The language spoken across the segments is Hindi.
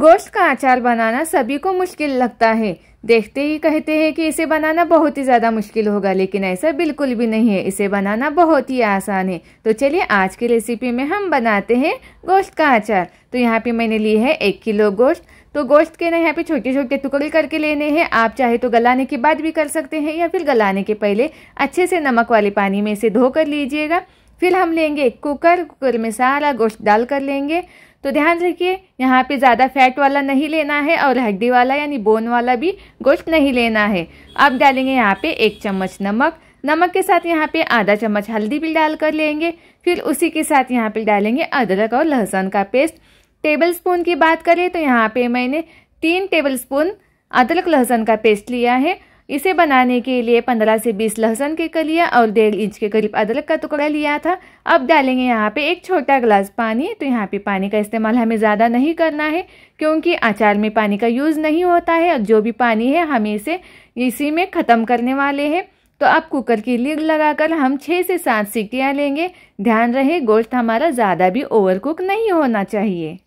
गोश्त का अचार बनाना सभी को मुश्किल लगता है देखते ही कहते हैं कि इसे बनाना बहुत ही ज़्यादा मुश्किल होगा लेकिन ऐसा बिल्कुल भी नहीं है इसे बनाना बहुत ही आसान है तो चलिए आज की रेसिपी में हम बनाते हैं गोश्त का अचार तो यहाँ पे मैंने ली है एक किलो गोश्त तो गोश्त के ना यहाँ पे छोटे छोटे टुकड़े करके लेने हैं आप चाहे तो गलाने के बाद भी कर सकते हैं या फिर गलाने के पहले अच्छे से नमक वाले पानी में इसे धो कर लीजिएगा फिर हम लेंगे कुकर कुकर में सारा गोश्त डाल कर लेंगे तो ध्यान रखिए यहाँ पे ज़्यादा फैट वाला नहीं लेना है और हड्डी वाला यानी बोन वाला भी गोश्त नहीं लेना है अब डालेंगे यहाँ पे एक चम्मच नमक नमक के साथ यहाँ पे आधा चम्मच हल्दी भी डाल कर लेंगे फिर उसी के साथ यहाँ पे डालेंगे अदरक और लहसुन का पेस्ट टेबल स्पून की बात करें तो यहाँ पर मैंने तीन टेबल स्पून अदरक लहसुन का पेस्ट लिया है इसे बनाने के लिए 15 से 20 लहसुन के कलिया और डेढ़ इंच के करीब अदरक का टुकड़ा लिया था अब डालेंगे यहाँ पे एक छोटा गिलास पानी तो यहाँ पे पानी का इस्तेमाल हमें ज़्यादा नहीं करना है क्योंकि अचार में पानी का यूज़ नहीं होता है और जो भी पानी है हमें इसे इसी में ख़त्म करने वाले हैं तो अब कुकर की लीग लगाकर हम छः से सात सीटियाँ लेंगे ध्यान रहे गोश्त हमारा ज़्यादा भी ओवर कुक नहीं होना चाहिए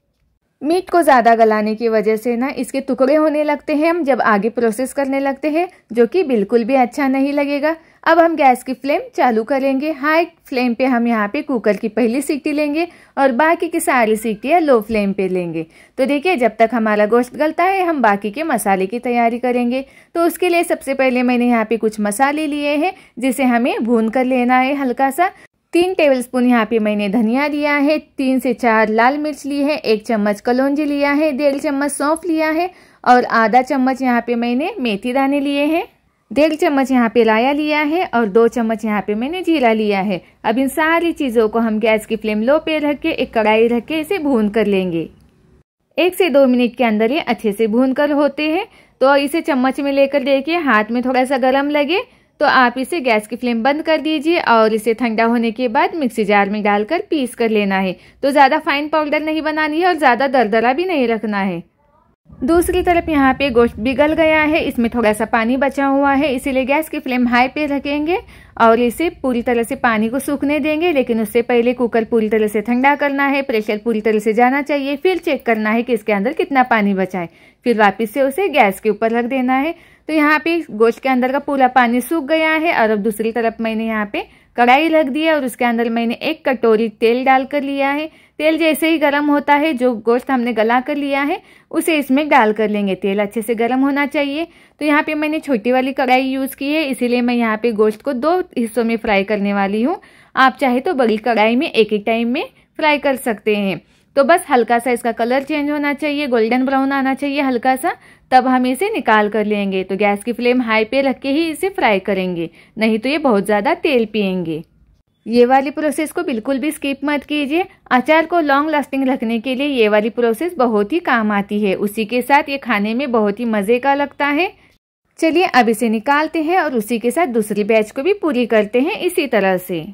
मीट को ज़्यादा गलाने की वजह से ना इसके टुकड़े होने लगते हैं हम जब आगे प्रोसेस करने लगते हैं जो कि बिल्कुल भी अच्छा नहीं लगेगा अब हम गैस की फ्लेम चालू करेंगे हाई फ्लेम पे हम यहाँ पे कुकर की पहली सीटी लेंगे और बाकी की सारी सीटियाँ लो फ्लेम पे लेंगे तो देखिए जब तक हमारा गोश्त गलता है हम बाकी के मसाले की तैयारी करेंगे तो उसके लिए सबसे पहले मैंने यहाँ पे कुछ मसाले लिए हैं जिसे हमें भून कर लेना है हल्का सा तीन टेबलस्पून यहाँ पे मैंने धनिया लिया है तीन से चार लाल मिर्च ली है एक चम्मच कलौंजी लिया है डेढ़ चम्मच सौंफ लिया है और आधा चम्मच यहाँ पे मैंने मेथी दाने लिए हैं डेढ़ चम्मच यहाँ पे लाया लिया है और दो चम्मच यहाँ पे मैंने जीरा लिया है अब इन सारी चीज़ों को हम गैस की फ्लेम लो पे रख के एक कढ़ाई रख के इसे भून कर लेंगे एक से दो मिनट के अंदर ये अच्छे से भून कर होते हैं तो इसे चम्मच में लेकर देखिए हाथ में थोड़ा सा गर्म लगे तो आप इसे गैस की फ्लेम बंद कर दीजिए और इसे ठंडा होने के बाद मिक्सी जार में डालकर पीस कर लेना है तो ज़्यादा फाइन पाउडर नहीं बनानी है और ज़्यादा दरदरा भी नहीं रखना है दूसरी तरफ यहाँ पे गोश्त पिघल गया है इसमें थोड़ा सा पानी बचा हुआ है इसीलिए गैस की फ्लेम हाई पे रखेंगे और इसे पूरी तरह से पानी को सूखने देंगे लेकिन उससे पहले कुकर पूरी तरह से ठंडा करना है प्रेशर पूरी तरह से जाना चाहिए फिर चेक करना है कि इसके अंदर कितना पानी बचा है फिर वापस से उसे गैस के ऊपर रख देना है तो यहाँ पे गोश्त के अंदर का पूरा पानी सूख गया है और अब दूसरी तरफ मैंने यहाँ पे कढ़ाई रख दी है और उसके अंदर मैंने एक कटोरी तेल डाल कर लिया है तेल जैसे ही गर्म होता है जो गोश्त हमने गला कर लिया है उसे इसमें डाल कर लेंगे तेल अच्छे से गर्म होना चाहिए तो यहाँ पे मैंने छोटी वाली कढ़ाई यूज़ की है इसीलिए मैं यहाँ पे गोश्त को दो हिस्सों में फ्राई करने वाली हूँ आप चाहे तो बड़ी कढ़ाई में एक ही टाइम में फ्राई कर सकते हैं तो बस हल्का सा इसका कलर चेंज होना चाहिए गोल्डन ब्राउन आना चाहिए हल्का सा तब हम इसे निकाल कर लेंगे तो गैस की फ्लेम हाई पे रख के ही इसे फ्राई करेंगे नहीं तो ये बहुत ज़्यादा तेल पिएंगे ये वाली प्रोसेस को बिल्कुल भी स्किप मत कीजिए अचार को लॉन्ग लास्टिंग रखने के लिए ये वाली प्रोसेस बहुत ही काम आती है उसी के साथ ये खाने में बहुत ही मज़े का लगता है चलिए अब इसे निकालते हैं और उसी के साथ दूसरी बैच को भी पूरी करते हैं इसी तरह से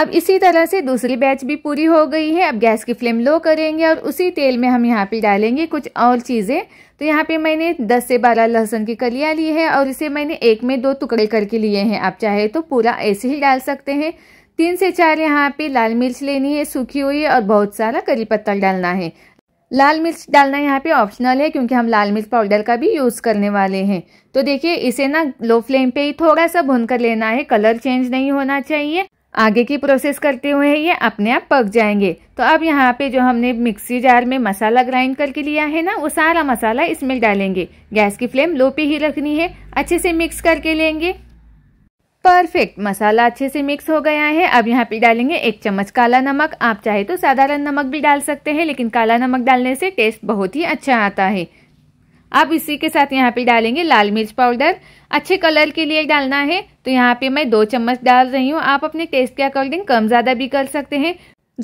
अब इसी तरह से दूसरी बैच भी पूरी हो गई है अब गैस की फ्लेम लो करेंगे और उसी तेल में हम यहाँ पे डालेंगे कुछ और चीज़ें तो यहाँ पे मैंने 10 से 12 लहसुन की कलियाँ ली है और इसे मैंने एक में दो टुकड़े करके लिए हैं आप चाहे तो पूरा ऐसे ही डाल सकते हैं तीन से चार यहाँ पे लाल मिर्च लेनी है सूखी हुई और बहुत सारा करी पत्ता डालना है लाल मिर्च डालना यहाँ पे ऑप्शनल है क्योंकि हम लाल मिर्च पाउडर का भी यूज़ करने वाले हैं तो देखिए इसे ना लो फ्लेम पे ही थोड़ा सा भून कर लेना है कलर चेंज नहीं होना चाहिए आगे की प्रोसेस करते हुए ये अपने आप पक जाएंगे तो अब यहाँ पे जो हमने मिक्सी जार में मसाला ग्राइंड करके लिया है ना वो सारा मसाला इसमें डालेंगे गैस की फ्लेम लो पे ही रखनी है अच्छे से मिक्स करके लेंगे परफेक्ट मसाला अच्छे से मिक्स हो गया है अब यहाँ पे डालेंगे एक चम्मच काला नमक आप चाहे तो साधारण नमक भी डाल सकते हैं लेकिन काला नमक डालने से टेस्ट बहुत ही अच्छा आता है अब इसी के साथ यहाँ पे डालेंगे लाल मिर्च पाउडर अच्छे कलर के लिए डालना है तो यहाँ पे मैं दो चम्मच डाल रही हूँ आप अपने टेस्ट के अकॉर्डिंग कम ज़्यादा भी कर सकते हैं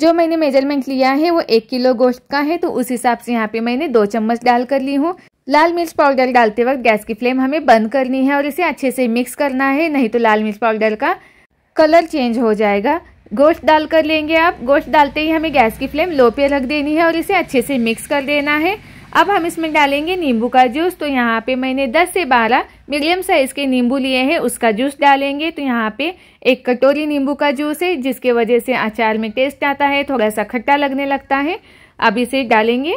जो मैंने मेजरमेंट लिया है वो एक किलो गोश्त का है तो उस हिसाब से यहाँ पे मैंने दो चम्मच डाल कर ली हूँ लाल मिर्च पाउडर डालते वक्त गैस की फ्लेम हमें बंद करनी है और इसे अच्छे से मिक्स करना है नहीं तो लाल मिर्च पाउडर का कलर चेंज हो जाएगा गोश्त डाल कर लेंगे आप गोश्त डालते ही हमें गैस की फ्लेम लो पे रख देनी है और इसे अच्छे से मिक्स कर देना है अब हम इसमें डालेंगे नींबू का जूस तो यहाँ पे मैंने 10 से 12 मीडियम साइज़ के नींबू लिए हैं उसका जूस डालेंगे तो यहाँ पे एक कटोरी नींबू का जूस है जिसके वजह से अचार में टेस्ट आता है थोड़ा सा खट्टा लगने लगता है अब इसे डालेंगे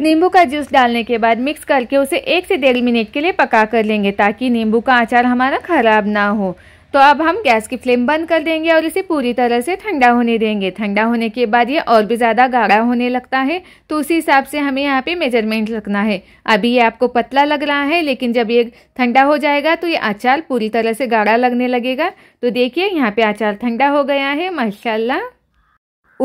नींबू का जूस डालने के बाद मिक्स करके उसे एक से डेढ़ मिनट के लिए पका कर लेंगे ताकि नींबू का अचार हमारा खराब ना हो तो अब हम गैस की फ्लेम बंद कर देंगे और इसे पूरी तरह से ठंडा होने देंगे ठंडा होने के बाद ये और भी ज़्यादा गाढ़ा होने लगता है तो उसी हिसाब से हमें यहाँ पे मेजरमेंट रखना है अभी ये आपको पतला लग रहा है लेकिन जब ये ठंडा हो जाएगा तो ये अचार पूरी तरह से गाढ़ा लगने लगेगा तो देखिए यहाँ पे अचार ठंडा हो गया है माशाला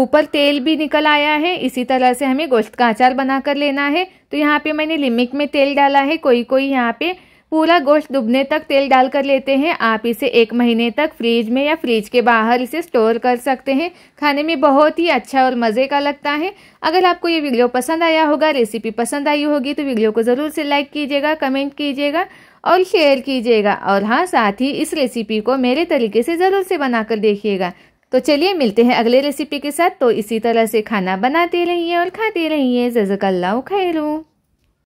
ऊपर तेल भी निकल आया है इसी तरह से हमें गोश्त का अचार बना कर लेना है तो यहाँ पे मैंने लिमिक में तेल डाला है कोई कोई यहाँ पे पूरा गोश्त डूबने तक तेल डालकर लेते हैं आप इसे एक महीने तक फ्रीज में या फ्रीज के बाहर इसे स्टोर कर सकते हैं खाने में बहुत ही अच्छा और मज़े का लगता है अगर आपको ये वीडियो पसंद आया होगा रेसिपी पसंद आई होगी तो वीडियो को ज़रूर से लाइक कीजिएगा कमेंट कीजिएगा और शेयर कीजिएगा और हाँ साथ ही इस रेसिपी को मेरे तरीके से ज़रूर से बनाकर देखिएगा तो चलिए मिलते हैं अगले रेसिपी के साथ तो इसी तरह से खाना बनाते रहिए और खाते रहिए जजकल्ला खैरू